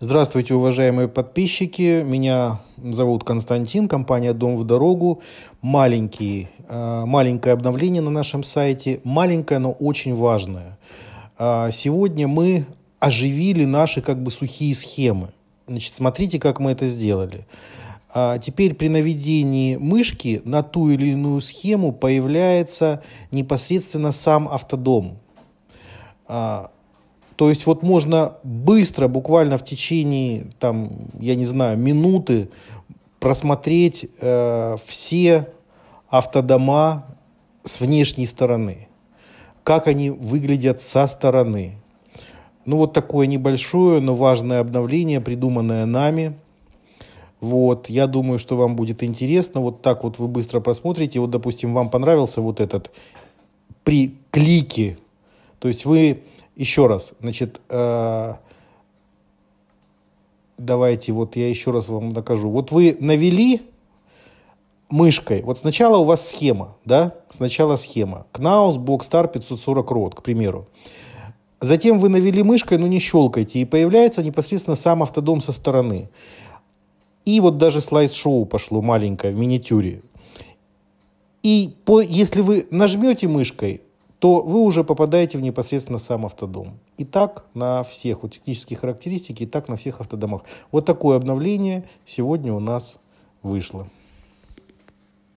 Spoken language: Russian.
Здравствуйте, уважаемые подписчики. Меня зовут Константин, компания «Дом в дорогу». Маленький, э, маленькое обновление на нашем сайте. Маленькое, но очень важное. А, сегодня мы оживили наши как бы сухие схемы. Значит, смотрите, как мы это сделали. А, теперь при наведении мышки на ту или иную схему появляется непосредственно сам автодом а, то есть вот можно быстро, буквально в течение, там, я не знаю, минуты просмотреть э, все автодома с внешней стороны, как они выглядят со стороны. Ну вот такое небольшое, но важное обновление, придуманное нами. Вот, я думаю, что вам будет интересно. Вот так вот вы быстро посмотрите. Вот, допустим, вам понравился вот этот при клике. То есть вы еще раз, значит, э, давайте вот я еще раз вам докажу. Вот вы навели мышкой. Вот сначала у вас схема, да? Сначала схема. Knaus Boxstar 540 рот, к примеру. Затем вы навели мышкой, но не щелкайте, и появляется непосредственно сам автодом со стороны. И вот даже слайд-шоу пошло маленькое в миниатюре. И по, если вы нажмете мышкой, то вы уже попадаете в непосредственно сам автодом. И так на всех, у технических характеристики, и так на всех автодомах. Вот такое обновление сегодня у нас вышло.